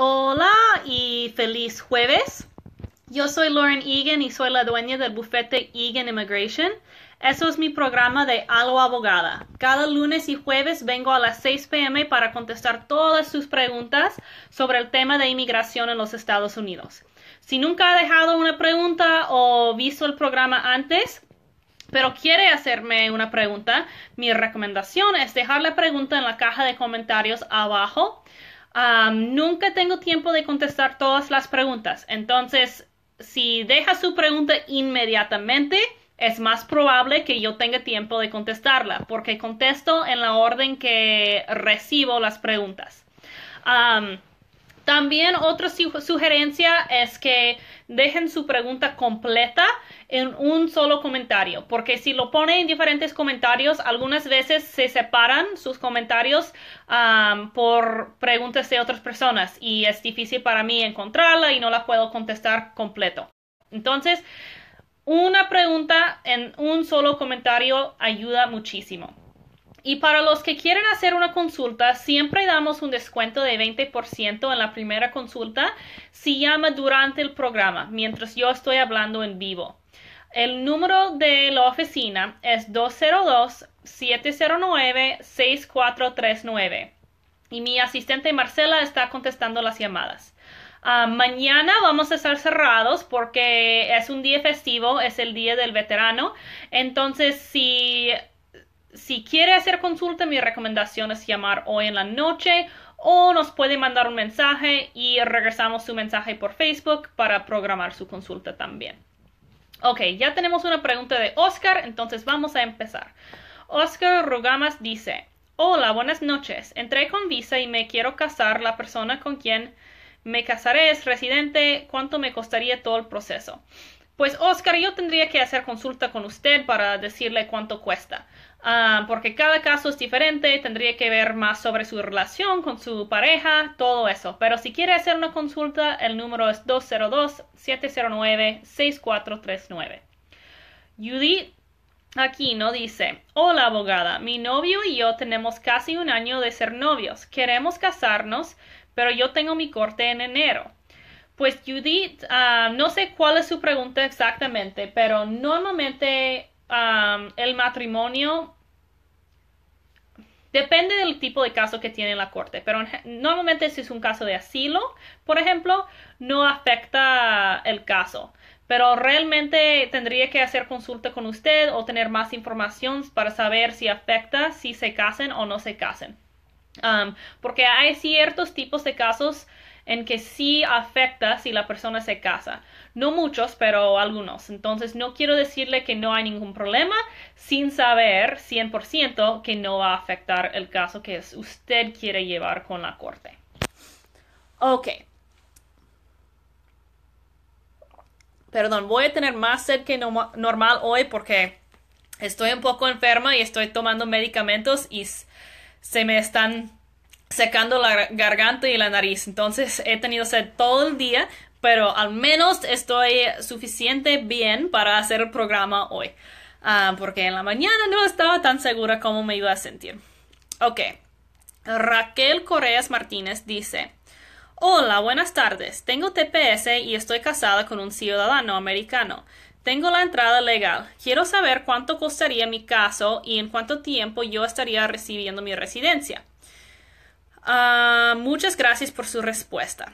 Hola y feliz jueves. Yo soy Lauren Egan y soy la dueña del bufete Egan Immigration. Eso es mi programa de Algo Abogada. Cada lunes y jueves vengo a las 6 pm para contestar todas sus preguntas sobre el tema de inmigración en los Estados Unidos. Si nunca ha dejado una pregunta o visto el programa antes, pero quiere hacerme una pregunta, mi recomendación es dejar la pregunta en la caja de comentarios abajo nunca tengo tiempo de contestar todas las preguntas, entonces si deja su pregunta inmediatamente, es más probable que yo tenga tiempo de contestarla, porque contesto en la orden que recibo las preguntas. También otra sugerencia es que dejen su pregunta completa en un solo comentario, porque si lo ponen en diferentes comentarios, algunas veces se separan sus comentarios por preguntas de otras personas y es difícil para mí encontrarla y no la puedo contestar completo. Entonces, una pregunta en un solo comentario ayuda muchísimo. Y para los que quieren hacer una consulta, siempre damos un descuento de 20% en la primera consulta si llama durante el programa, mientras yo estoy hablando en vivo. El número de la oficina es 202-709-6439. Y mi asistente Marcela está contestando las llamadas. Ah, mañana vamos a estar cerrados porque es un día festivo, es el Día del Veterano. Entonces, si si quiere hacer consulta, mi recomendación es llamar hoy en la noche o nos puede mandar un mensaje y regresamos su mensaje por Facebook para programar su consulta también. Ok, ya tenemos una pregunta de Oscar, entonces vamos a empezar. Oscar Rogamas dice, hola, buenas noches, entré con visa y me quiero casar, la persona con quien me casaré es residente, ¿cuánto me costaría todo el proceso? Pues Oscar, yo tendría que hacer consulta con usted para decirle cuánto cuesta. Ah, porque cada caso es diferente, tendría que ver más sobre su relación con su pareja, todo eso. Pero si quiere hacer una consulta, el número es 202-709-6439. Judith aquí no dice, hola abogada, mi novio y yo tenemos casi un año de ser novios, queremos casarnos, pero yo tengo mi corte en enero. Pues Judith, ah, no sé cuál es su pregunta exactamente, pero normalmente Um, el matrimonio Depende del tipo de caso que tiene la corte, pero normalmente si es un caso de asilo, por ejemplo, no afecta el caso. Pero realmente tendría que hacer consulta con usted o tener más información para saber si afecta, si se casen o no se casen. Um, porque hay ciertos tipos de casos en que sí afecta si la persona se casa. No muchos, pero algunos. Entonces no quiero decirle que no hay ningún problema sin saber 100% que no va a afectar el caso que usted quiere llevar con la corte. Ok. Perdón, voy a tener más sed que normal hoy porque estoy un poco enferma y estoy tomando medicamentos y se me están secando la garganta y la nariz. Entonces he tenido sed todo el día, pero al menos estoy suficiente bien para hacer el programa hoy. Ah, porque en la mañana no estaba tan segura cómo me iba a sentir. Ok. Raquel Correas Martínez dice. Hola, buenas tardes. Tengo TPS y estoy casada con un ciudadano americano. Tengo la entrada legal. Quiero saber cuánto costaría mi caso y en cuánto tiempo yo estaría recibiendo mi residencia. Ah, muchas gracias por su respuesta.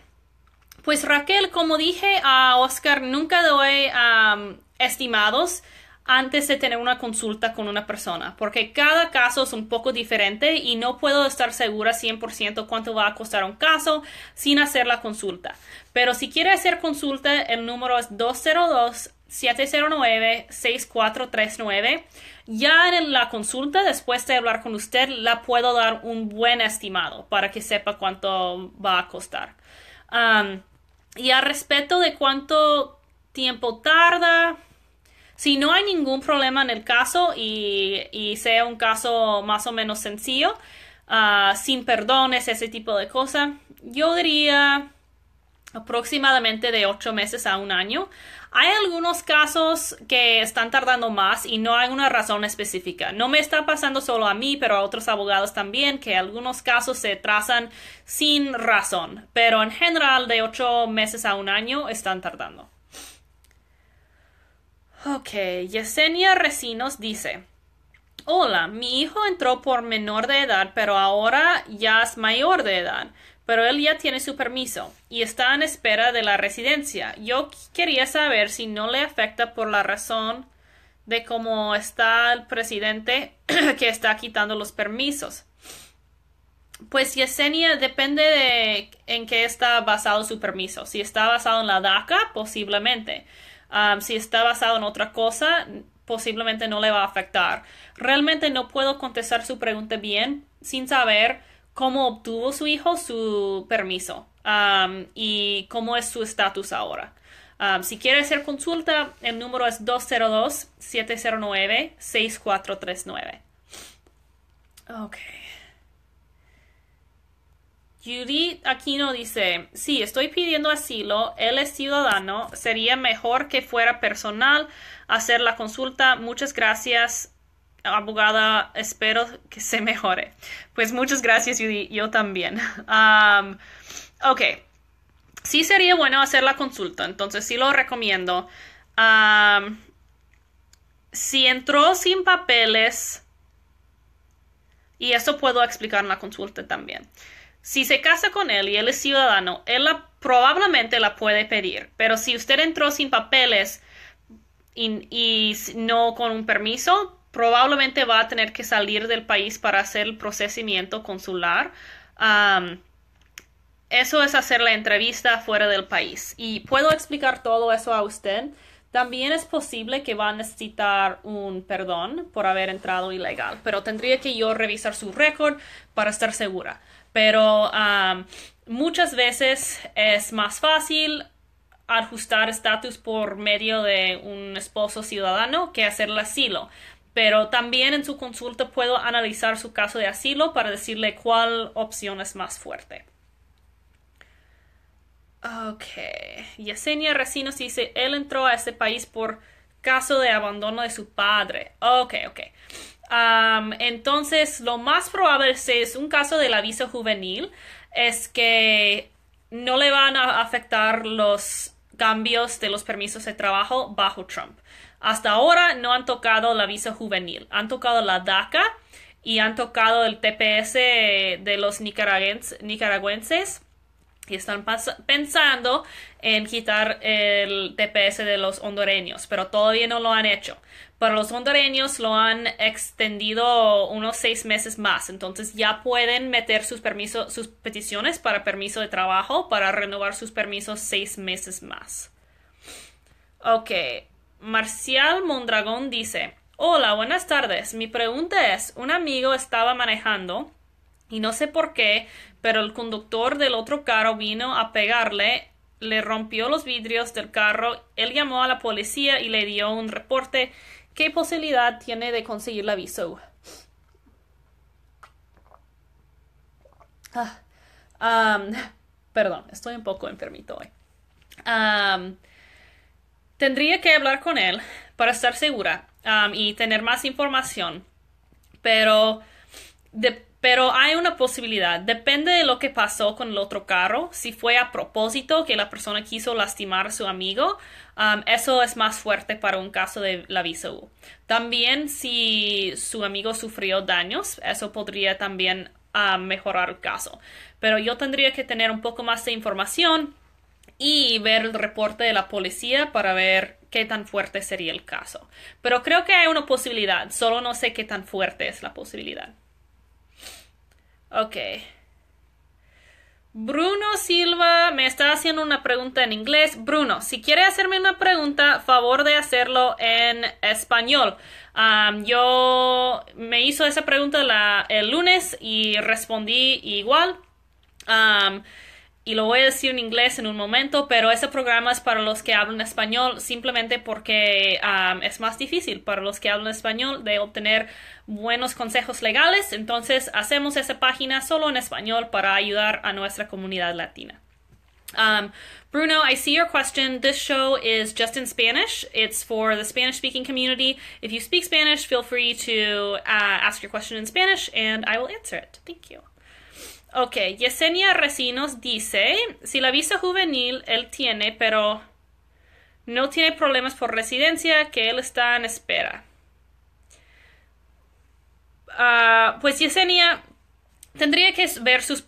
Pues Raquel, como dije a Oscar, nunca doy a estimados antes de tener una consulta con una persona, porque cada caso es un poco diferente y no puedo estar segura 100% cuánto va a costar un caso sin hacer la consulta. Pero si quiere hacer consulta, el número es 202 709 6439 ya en la consulta, después de hablar con usted, la puedo dar un buen estimado para que sepa cuánto va a costar. y al respecto de cuánto tiempo tarda, si no hay ningún problema en el caso y, y sea un caso más o menos sencillo, ah, sin perdones, ese tipo de cosas, yo diría aproximadamente de ocho meses a un año. Hay algunos casos que están tardando más y no hay una razón específica. No me está pasando solo a mí, pero a otros abogados también, que algunos casos se trazan sin razón, pero en general de ocho meses a un año están tardando. Ok, Yesenia resinos dice. Hola, mi hijo entró por menor de edad, pero ahora ya es mayor de edad pero él ya tiene su permiso y está en espera de la residencia. Yo quería saber si no le afecta por la razón de cómo está el presidente que está quitando los permisos. Pues Yesenia depende de en qué está basado su permiso. Si está basado en la DACA, posiblemente. Um, si está basado en otra cosa, posiblemente no le va a afectar. Realmente no puedo contestar su pregunta bien sin saber cómo obtuvo su hijo su permiso um, y cómo es su estatus ahora. Um, si quiere hacer consulta, el número es 202-709-6439. Ok. Judith Aquino dice, sí, estoy pidiendo asilo, él es ciudadano, sería mejor que fuera personal hacer la consulta, muchas gracias, abogada, espero que se mejore. Pues muchas gracias, Judy. Yo también. ok. Sí sería bueno hacer la consulta, entonces sí lo recomiendo. si entró sin papeles, y eso puedo explicar en la consulta también. Si se casa con él y él es ciudadano, él probablemente la puede pedir, pero si usted entró sin papeles y no con un permiso, probablemente va a tener que salir del país para hacer el procesamiento consular. eso es hacer la entrevista fuera del país. Y puedo explicar todo eso a usted. También es posible que va a necesitar un perdón por haber entrado ilegal, pero tendría que yo revisar su récord para estar segura. Pero muchas veces es más fácil ajustar estatus por medio de un esposo ciudadano que hacer el asilo pero también en su consulta puedo analizar su caso de asilo para decirle cuál opción es más fuerte. Ok. Yesenia Racinos dice, él entró a este país por caso de abandono de su padre. Ok, ok. entonces, lo más probable si es un caso de aviso juvenil, es que no le van a afectar los cambios de los permisos de trabajo bajo Trump. Hasta ahora no han tocado la visa juvenil, han tocado la DACA y han tocado el TPS de los nicaragüenses y están pensando en quitar el TPS de los hondureños, pero todavía no lo han hecho. Para los hondureños lo han extendido unos seis meses más, entonces ya pueden meter sus permisos, sus peticiones para permiso de trabajo, para renovar sus permisos seis meses más. Ok, Marcial Mondragón dice, Hola, buenas tardes. Mi pregunta es, un amigo estaba manejando y no sé por qué, pero el conductor del otro carro vino a pegarle, le rompió los vidrios del carro, él llamó a la policía y le dio un reporte. ¿Qué posibilidad tiene de conseguir la visa? Ah, ah, perdón, estoy un poco enfermito hoy. Ah, Tendría que hablar con él para estar segura um, y tener más información, pero, pero hay una posibilidad. Depende de lo que pasó con el otro carro, si fue a propósito que la persona quiso lastimar a su amigo, um, eso es más fuerte para un caso de la visa También si su amigo sufrió daños, eso podría también ah, mejorar el caso. Pero yo tendría que tener un poco más de información y ver el reporte de la policía para ver qué tan fuerte sería el caso. Pero creo que hay una posibilidad, solo no sé qué tan fuerte es la posibilidad. Ok. Bruno Silva me está haciendo una pregunta en inglés. Bruno, si quiere hacerme una pregunta, favor de hacerlo en español. yo me hizo esa pregunta el lunes y respondí igual y lo voy a decir en inglés en un momento, pero ese programa es para los que hablan español simplemente porque um, es más difícil para los que hablan español de obtener buenos consejos legales. Entonces hacemos esa página solo en español para ayudar a nuestra comunidad latina. Um, Bruno, I see your question. This show is just in Spanish. It's for the Spanish speaking community. If you speak Spanish, feel free to uh, ask your question in Spanish and I will answer it. Thank you. Ok, Yesenia Resinos dice, si la visa juvenil él tiene, pero no tiene problemas por residencia, que él está en espera. Ah, pues Yesenia tendría que ver sus,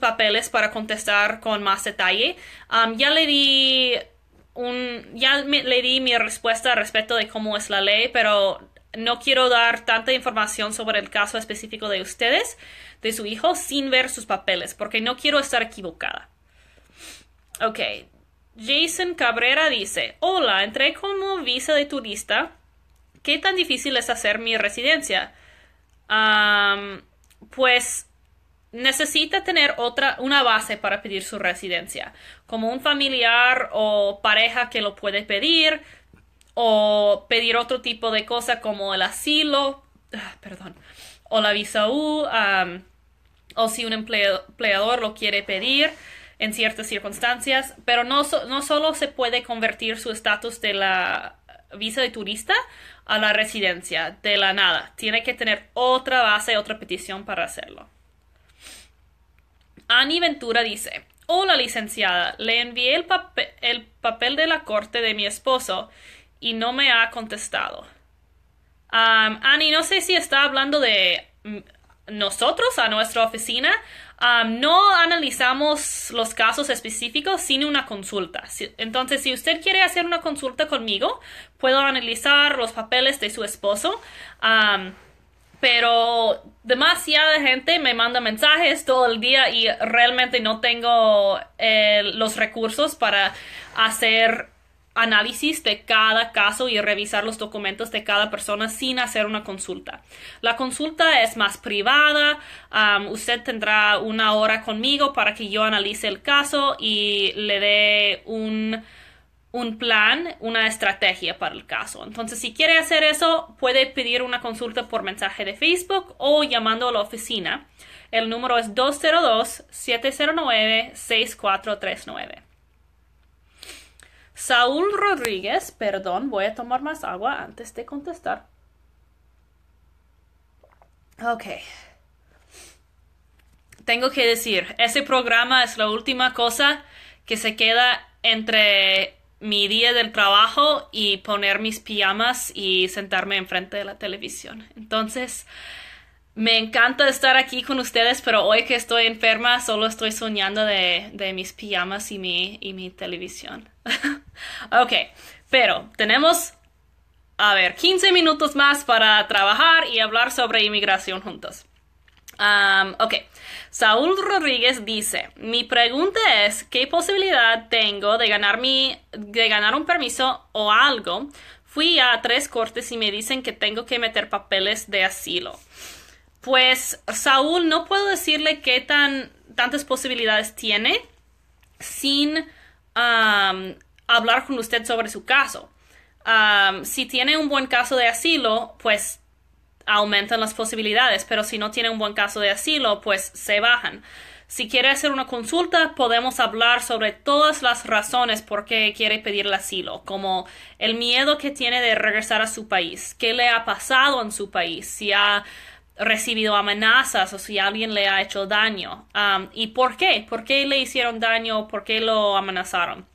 papeles para contestar con más detalle. ya le di un, ya le di mi respuesta respecto de cómo es la ley, pero no quiero dar tanta información sobre el caso específico de ustedes, de su hijo, sin ver sus papeles, porque no quiero estar equivocada. Ok, Jason Cabrera dice, hola, entré como visa de turista. ¿Qué tan difícil es hacer mi residencia? pues necesita tener otra, una base para pedir su residencia, como un familiar o pareja que lo puede pedir, o pedir otro tipo de cosa como el asilo, ah, perdón, o la visa U, o si un empleador lo quiere pedir en ciertas circunstancias, pero no, no solo se puede convertir su estatus de la visa de turista a la residencia, de la nada, tiene que tener otra base, otra petición para hacerlo. Ani Ventura dice, Hola licenciada, le envié el, el papel de la corte de mi esposo y no me ha contestado. Ani um, Annie, no sé si está hablando de mm, nosotros, a nuestra oficina. Um, no analizamos los casos específicos sin una consulta. entonces, si usted quiere hacer una consulta conmigo, puedo analizar los papeles de su esposo. Um, pero demasiada gente me manda mensajes todo el día y realmente no tengo eh, los recursos para hacer análisis de cada caso y revisar los documentos de cada persona sin hacer una consulta. La consulta es más privada, usted tendrá una hora conmigo para que yo analice el caso y le dé un, un plan, una estrategia para el caso. Entonces, si quiere hacer eso, puede pedir una consulta por mensaje de Facebook o llamando a la oficina. El número es 202-709-6439. Saúl Rodríguez, perdón, voy a tomar más agua antes de contestar. Ok. Tengo que decir, ese programa es la última cosa que se queda entre mi día del trabajo y poner mis pijamas y sentarme enfrente de la televisión. Entonces, me encanta estar aquí con ustedes, pero hoy que estoy enferma solo estoy soñando de, mis pijamas y y mi televisión ok, pero tenemos, a ver, 15 minutos más para trabajar y hablar sobre inmigración juntos. ok, Saúl Rodríguez dice, mi pregunta es, ¿qué posibilidad tengo de ganar, mi, de ganar un permiso o algo? Fui a tres cortes y me dicen que tengo que meter papeles de asilo. Pues Saúl, no puedo decirle qué tan, tantas posibilidades tiene sin hablar con usted sobre su caso. si tiene un buen caso de asilo, pues aumentan las posibilidades, pero si no tiene un buen caso de asilo, pues se bajan. Si quiere hacer una consulta, podemos hablar sobre todas las razones por qué quiere pedir asilo, como el miedo que tiene de regresar a su país, qué le ha pasado en su país, si ha recibido amenazas o si alguien le ha hecho daño. Um, ¿Y por qué? ¿Por qué le hicieron daño? ¿Por qué lo amenazaron?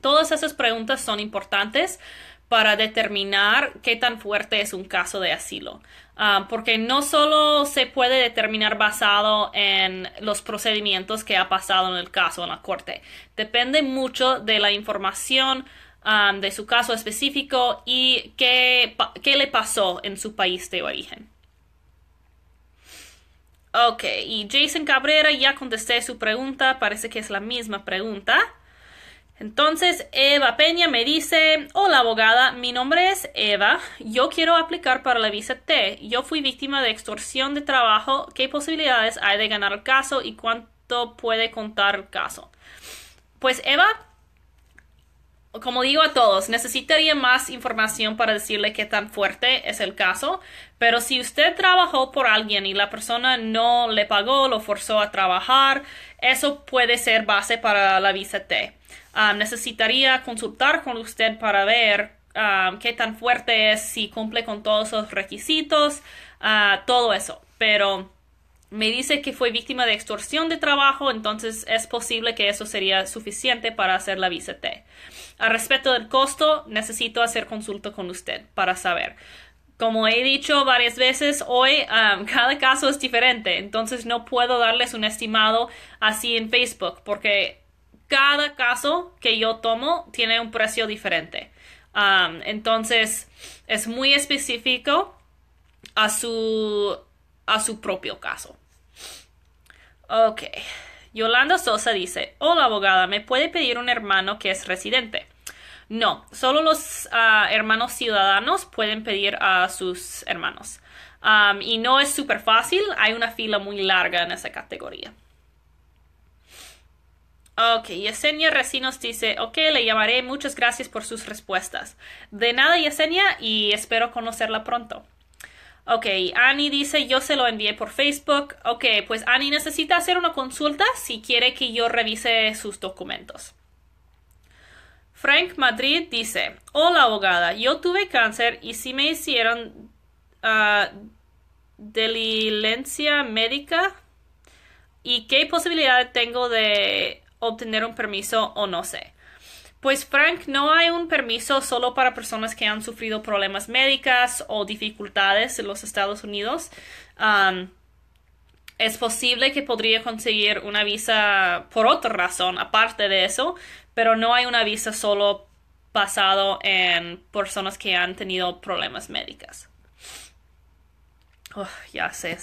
Todas esas preguntas son importantes para determinar qué tan fuerte es un caso de asilo. Um, porque no solo se puede determinar basado en los procedimientos que ha pasado en el caso en la corte, depende mucho de la información um, de su caso específico y qué, qué le pasó en su país de origen. Ok, y Jason Cabrera ya contesté su pregunta, parece que es la misma pregunta. Entonces, Eva Peña me dice, hola abogada, mi nombre es Eva, yo quiero aplicar para la visa T, yo fui víctima de extorsión de trabajo, ¿qué posibilidades hay de ganar el caso y cuánto puede contar el caso? Pues Eva, como digo a todos, necesitaría más información para decirle qué tan fuerte es el caso, pero si usted trabajó por alguien y la persona no le pagó, lo forzó a trabajar, eso puede ser base para la visa T. Ah, necesitaría consultar con usted para ver ah, qué tan fuerte es, si cumple con todos los requisitos, ah, todo eso. Pero me dice que fue víctima de extorsión de trabajo, entonces es posible que eso sería suficiente para hacer la visa T. A respecto del costo, necesito hacer consulta con usted para saber. Como he dicho varias veces hoy, um, cada caso es diferente, entonces no puedo darles un estimado así en Facebook porque cada caso que yo tomo tiene un precio diferente. Um, entonces es muy específico a su, a su propio caso. Ok. Yolanda Sosa dice, hola abogada, ¿me puede pedir un hermano que es residente? No, solo los ah, hermanos ciudadanos pueden pedir a sus hermanos. y no es súper fácil, hay una fila muy larga en esa categoría. Ok, Yesenia nos dice, ok, le llamaré, muchas gracias por sus respuestas. De nada, Yesenia, y espero conocerla pronto. Ok, Annie dice, yo se lo envié por Facebook. Ok, pues Annie necesita hacer una consulta si quiere que yo revise sus documentos. Frank Madrid dice, hola abogada, yo tuve cáncer y si me hicieron uh, médica. ¿Y qué posibilidad tengo de obtener un permiso o no sé? Pues Frank, no hay un permiso solo para personas que han sufrido problemas médicas o dificultades en los Estados Unidos. es posible que podría conseguir una visa por otra razón aparte de eso, pero no hay una visa solo basado en personas que han tenido problemas médicos. ya sé,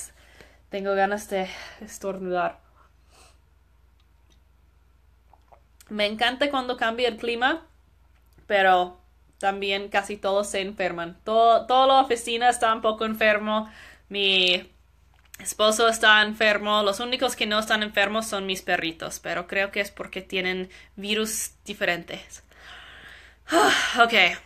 tengo ganas de estornudar. Me encanta cuando cambia el clima, pero también casi todos se enferman. Todo, toda la oficina está un poco enfermo. Mi esposo está enfermo. Los únicos que no están enfermos son mis perritos, pero creo que es porque tienen virus diferentes. ok.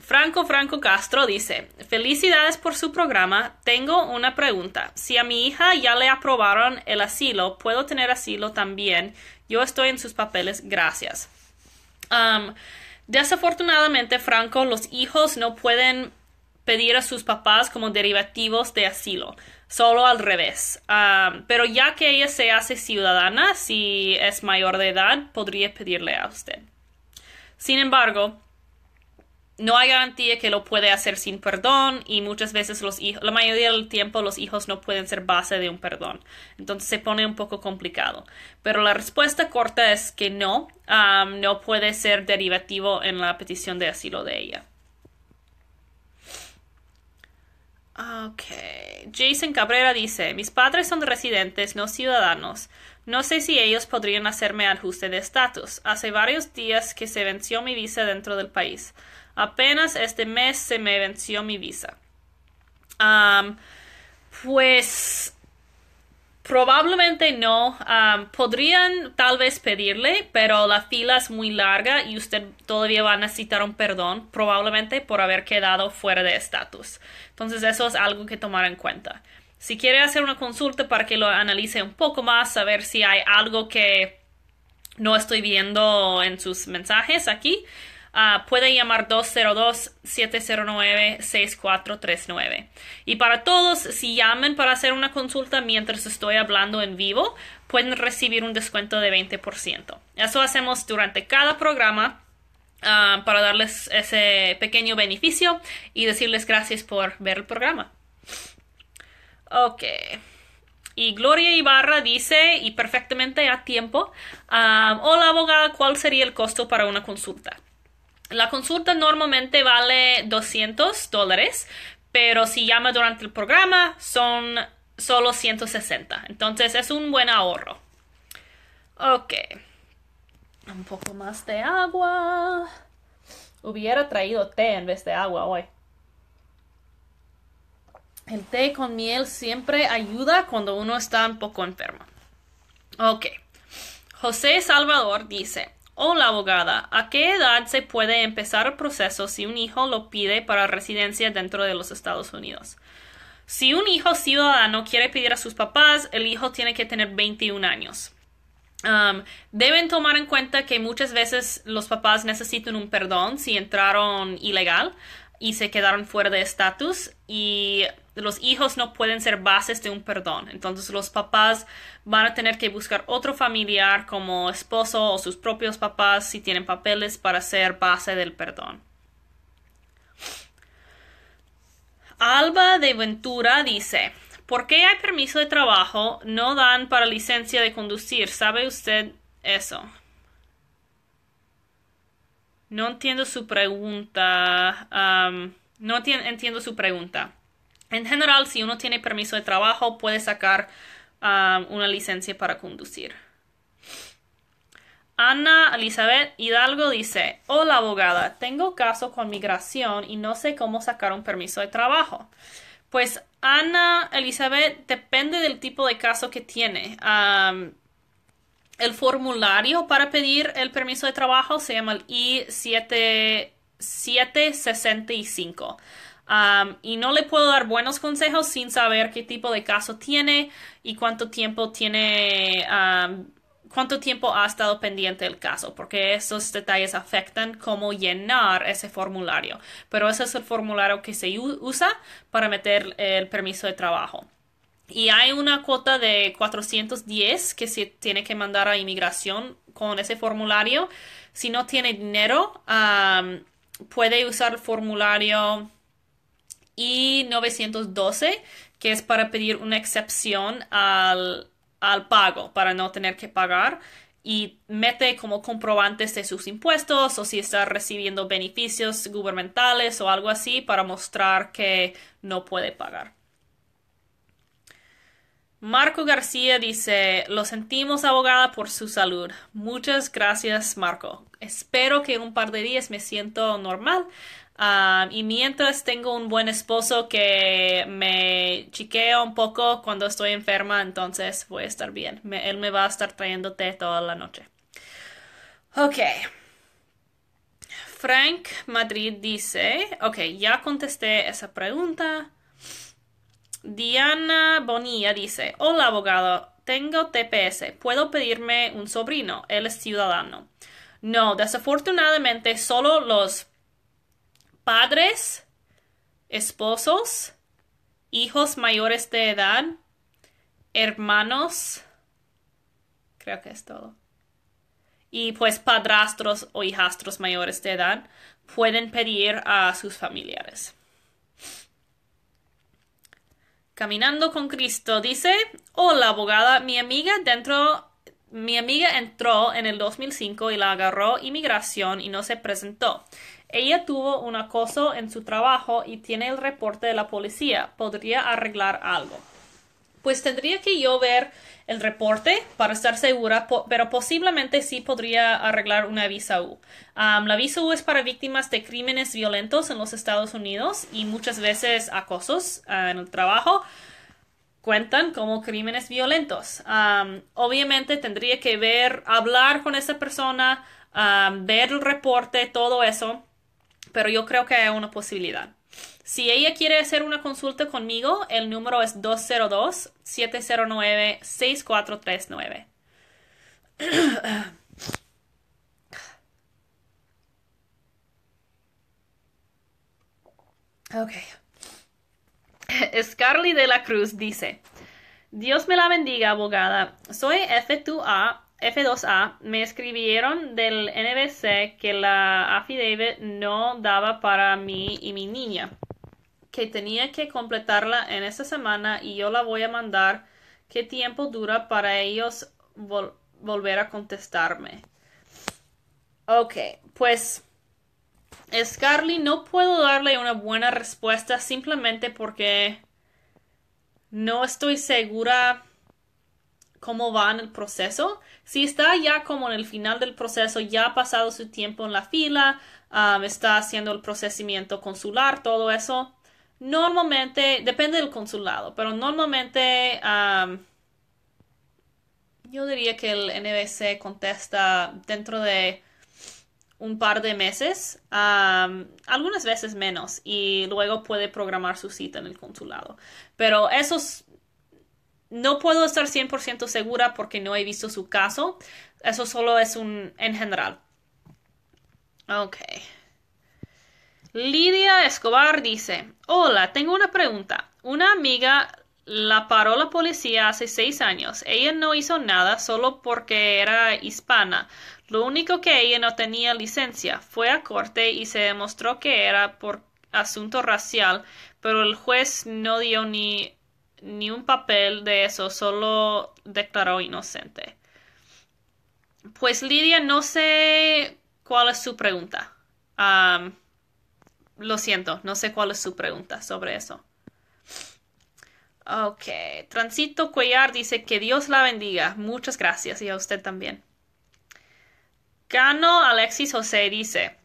Franco Franco Castro dice, felicidades por su programa. Tengo una pregunta. Si a mi hija ya le aprobaron el asilo, ¿puedo tener asilo también? Yo estoy en sus papeles. Gracias. Um, desafortunadamente, Franco, los hijos no pueden pedir a sus papás como derivativos de asilo solo al revés. Ah, pero ya que ella se hace ciudadana, si es mayor de edad, podría pedirle a usted. Sin embargo, no hay garantía que lo puede hacer sin perdón y muchas veces los hijos, la mayoría del tiempo los hijos no pueden ser base de un perdón. Entonces se pone un poco complicado. Pero la respuesta corta es que no, ah, no puede ser derivativo en la petición de asilo de ella. Ah, ok. Jason Cabrera dice, mis padres son residentes, no ciudadanos. No sé si ellos podrían hacerme ajuste de estatus. Hace varios días que se venció mi visa dentro del país. Apenas este mes se me venció mi visa. pues Probablemente no. Um, podrían tal vez pedirle, pero la fila es muy larga y usted todavía va a necesitar un perdón, probablemente por haber quedado fuera de estatus. Entonces eso es algo que tomar en cuenta. Si quiere hacer una consulta para que lo analice un poco más, saber si hay algo que no estoy viendo en sus mensajes aquí, Ah, pueden puede llamar 202-709-6439. Y para todos, si llaman para hacer una consulta mientras estoy hablando en vivo, pueden recibir un descuento de 20%. Eso hacemos durante cada programa. Ah, para darles ese pequeño beneficio y decirles gracias por ver el programa. Ok. Y Gloria Ibarra dice, y perfectamente a tiempo, ah, hola abogada, ¿cuál sería el costo para una consulta? La consulta normalmente vale 200 dólares, pero si llama durante el programa son solo 160. Entonces es un buen ahorro. Ok. Un poco más de agua. Hubiera traído té en vez de agua hoy. El té con miel siempre ayuda cuando uno está un poco enfermo. Ok. José Salvador dice, la abogada, ¿a qué edad se puede empezar el proceso si un hijo lo pide para residencia dentro de los Estados Unidos? Si un hijo ciudadano quiere pedir a sus papás, el hijo tiene que tener 21 años. deben tomar en cuenta que muchas veces los papás necesitan un perdón si entraron ilegal y se quedaron fuera de estatus y los hijos no pueden ser bases de un perdón. Entonces los papás van a tener que buscar otro familiar como esposo o sus propios papás si tienen papeles para ser base del perdón. Alba de Ventura dice, ¿por qué hay permiso de trabajo? No dan para licencia de conducir. ¿Sabe usted eso? No entiendo su pregunta. no entiendo su pregunta. En general, si uno tiene permiso de trabajo, puede sacar ah, una licencia para conducir. Ana Elizabeth Hidalgo dice, hola abogada, tengo caso con migración y no sé cómo sacar un permiso de trabajo. Pues Ana Elizabeth, depende del tipo de caso que tiene. el formulario para pedir el permiso de trabajo se llama el i 765 y no le puedo dar buenos consejos sin saber qué tipo de caso tiene y cuánto tiempo tiene, cuánto tiempo ha estado pendiente el caso, porque esos detalles afectan cómo llenar ese formulario. Pero ese es el formulario que se usa para meter el permiso de trabajo. Y hay una cuota de 410 que se tiene que mandar a inmigración con ese formulario. Si no tiene dinero, puede usar el formulario y 912, que es para pedir una excepción al, pago, para no tener que pagar y mete como comprobantes de sus impuestos o si está recibiendo beneficios gubernamentales o algo así para mostrar que no puede pagar. Marco García dice, lo sentimos abogada por su salud. Muchas gracias Marco. Espero que en un par de días me siento normal y mientras tengo un buen esposo que me chiquea un poco cuando estoy enferma, entonces voy a estar bien. él me va a estar trayendo té toda la noche. Ok. Frank Madrid dice, ok, ya contesté esa pregunta. Diana Bonilla dice, hola abogado, tengo TPS, ¿puedo pedirme un sobrino? Él es ciudadano. No, desafortunadamente solo los padres, esposos, hijos mayores de edad, hermanos, creo que es todo. Y pues padrastros o hijastros mayores de edad pueden pedir a sus familiares. Caminando con Cristo dice, hola abogada, mi amiga dentro mi amiga entró en el 2005 y la agarró inmigración y no se presentó. Ella tuvo un acoso en su trabajo y tiene el reporte de la policía. Podría arreglar algo. Pues tendría que yo ver el reporte para estar segura, pero posiblemente sí podría arreglar una visa U. la visa U es para víctimas de crímenes violentos en los Estados Unidos y muchas veces acosos ah, en el trabajo cuentan como crímenes violentos. obviamente tendría que ver, hablar con esa persona, ver el reporte, todo eso pero yo creo que hay una posibilidad. Si ella quiere hacer una consulta conmigo, el número es 202-709-6439. ok. Scarly de la Cruz dice, Dios me la bendiga, abogada. Soy F2A F2A me escribieron del NBC que la affidavit no daba para mí y mi niña, que tenía que completarla en esta semana y yo la voy a mandar. ¿Qué tiempo dura para ellos volver a contestarme? Ok, pues Scarly no puedo darle una buena respuesta simplemente porque no estoy segura cómo va en el proceso. Si está ya como en el final del proceso, ya ha pasado su tiempo en la fila, está haciendo el procesamiento consular, todo eso, normalmente, depende del consulado, pero normalmente yo diría que el NBC contesta dentro de un par de meses, algunas veces menos, y luego puede programar su cita en el consulado. Pero eso es no puedo estar 100% segura porque no he visto su caso. Eso solo es un en general. Ok. Lidia Escobar dice, hola, tengo una pregunta. Una amiga la paró la policía hace seis años. Ella no hizo nada solo porque era hispana. Lo único que ella no tenía licencia. Fue a corte y se demostró que era por asunto racial, pero el juez no dio ni ni un papel de eso, solo declaró inocente. Pues Lidia, no sé cuál es su pregunta. lo siento, no sé cuál es su pregunta sobre eso. Ok, Transito Cuellar dice que Dios la bendiga. Muchas gracias y a usted también. Gano Alexis José dice.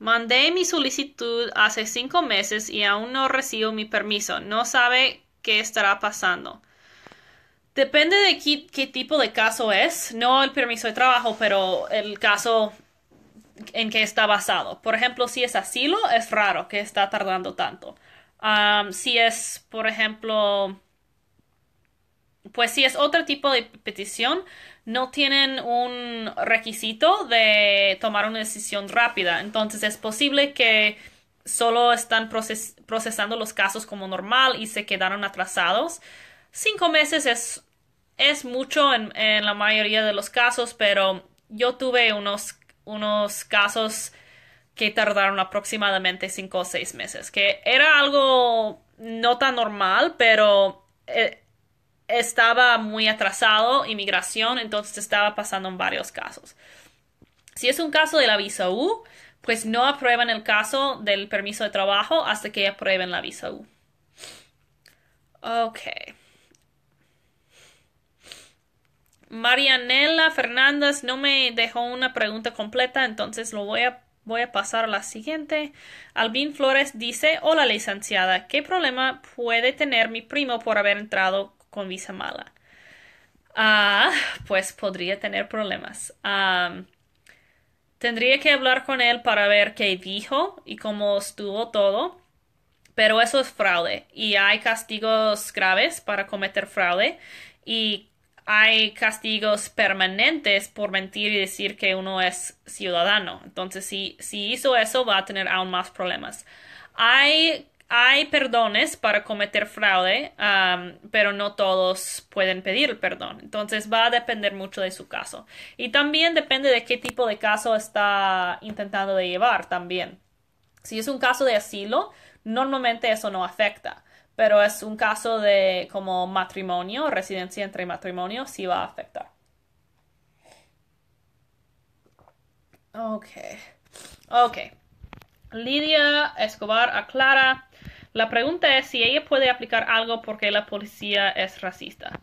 Mandé mi solicitud hace cinco meses y aún no recibo mi permiso. No sabe qué estará pasando. Depende de qué, tipo de caso es, no el permiso de trabajo, pero el caso en que está basado. Por ejemplo, si es asilo, es raro que está tardando tanto. si es, por ejemplo, pues si es otro tipo de petición, no tienen un requisito de tomar una decisión rápida. Entonces es posible que solo están procesando los casos como normal y se quedaron atrasados. Cinco meses es, es mucho en, la mayoría de los casos, pero yo tuve unos, unos casos que tardaron aproximadamente cinco o seis meses, que era algo no tan normal, pero eh, estaba muy atrasado inmigración, entonces estaba pasando en varios casos. Si es un caso de la visa U, pues no aprueban el caso del permiso de trabajo hasta que aprueben la visa U. Ok. Marianela Fernández no me dejó una pregunta completa, entonces lo voy a, voy a pasar a la siguiente. albin Flores dice, hola licenciada, ¿qué problema puede tener mi primo por haber entrado con visa mala. Ah, pues podría tener problemas. tendría que hablar con él para ver qué dijo y cómo estuvo todo. Pero eso es fraude y hay castigos graves para cometer fraude y hay castigos permanentes por mentir y decir que uno es ciudadano. Entonces, si, si hizo eso, va a tener aún más problemas. Hay hay perdones para cometer fraude, pero no todos pueden pedir perdón. Entonces va a depender mucho de su caso. Y también depende de qué tipo de caso está intentando de llevar también. Si es un caso de asilo, normalmente eso no afecta. Pero es un caso de como matrimonio, residencia entre matrimonio, sí va a afectar. Ok. Ok. Lidia Escobar aclara, la pregunta es si ella puede aplicar algo porque la policía es racista.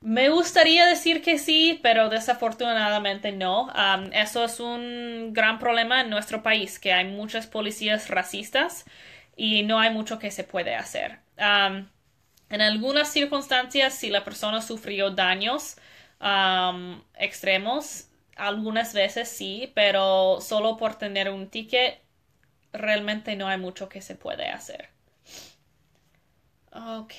Me gustaría decir que sí, pero desafortunadamente no. eso es un gran problema en nuestro país, que hay muchas policías racistas y no hay mucho que se puede hacer. en algunas circunstancias, si la persona sufrió daños extremos, algunas veces sí, pero solo por tener un ticket realmente no hay mucho que se puede hacer. Ok.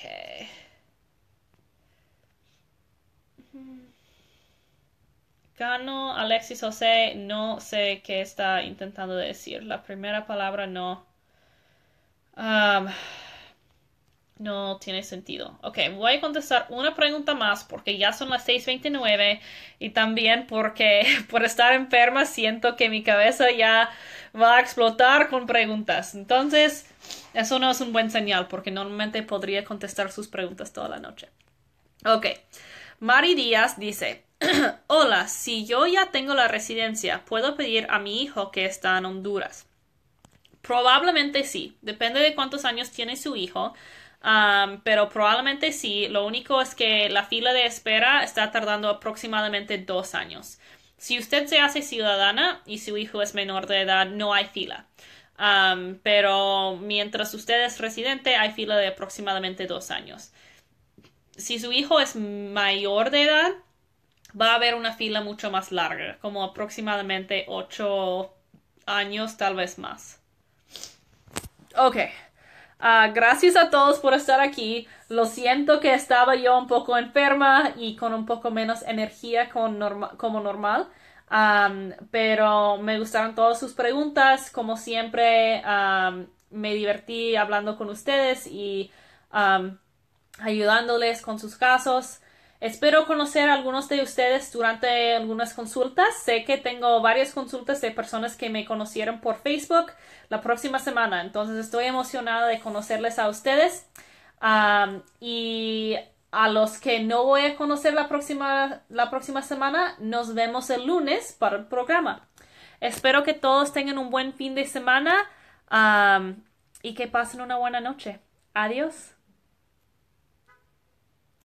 Gano, Alexis José, no sé qué está intentando decir. La primera palabra no. Ah no tiene sentido. Ok, voy a contestar una pregunta más porque ya son las 6.29 y también porque por estar enferma siento que mi cabeza ya va a explotar con preguntas. Entonces, eso no es un buen señal porque normalmente podría contestar sus preguntas toda la noche. Ok, Mari Díaz dice, hola, si yo ya tengo la residencia, ¿puedo pedir a mi hijo que está en Honduras? Probablemente sí, depende de cuántos años tiene su hijo pero probablemente sí. Lo único es que la fila de espera está tardando aproximadamente dos años. Si usted se hace ciudadana y su hijo es menor de edad, no hay fila. pero mientras usted es residente, hay fila de aproximadamente dos años. Si su hijo es mayor de edad, va a haber una fila mucho más larga, como aproximadamente ocho años, tal vez más. Ok, Ah, gracias a todos por estar aquí. Lo siento que estaba yo un poco enferma y con un poco menos energía como normal. pero me gustaron todas sus preguntas. Como siempre, me divertí hablando con ustedes y ayudándoles con sus casos. Espero conocer a algunos de ustedes durante algunas consultas. Sé que tengo varias consultas de personas que me conocieron por Facebook la próxima semana, entonces estoy emocionada de conocerles a ustedes. y a los que no voy a conocer la próxima, la próxima semana, nos vemos el lunes para el programa. Espero que todos tengan un buen fin de semana y que pasen una buena noche. Adiós.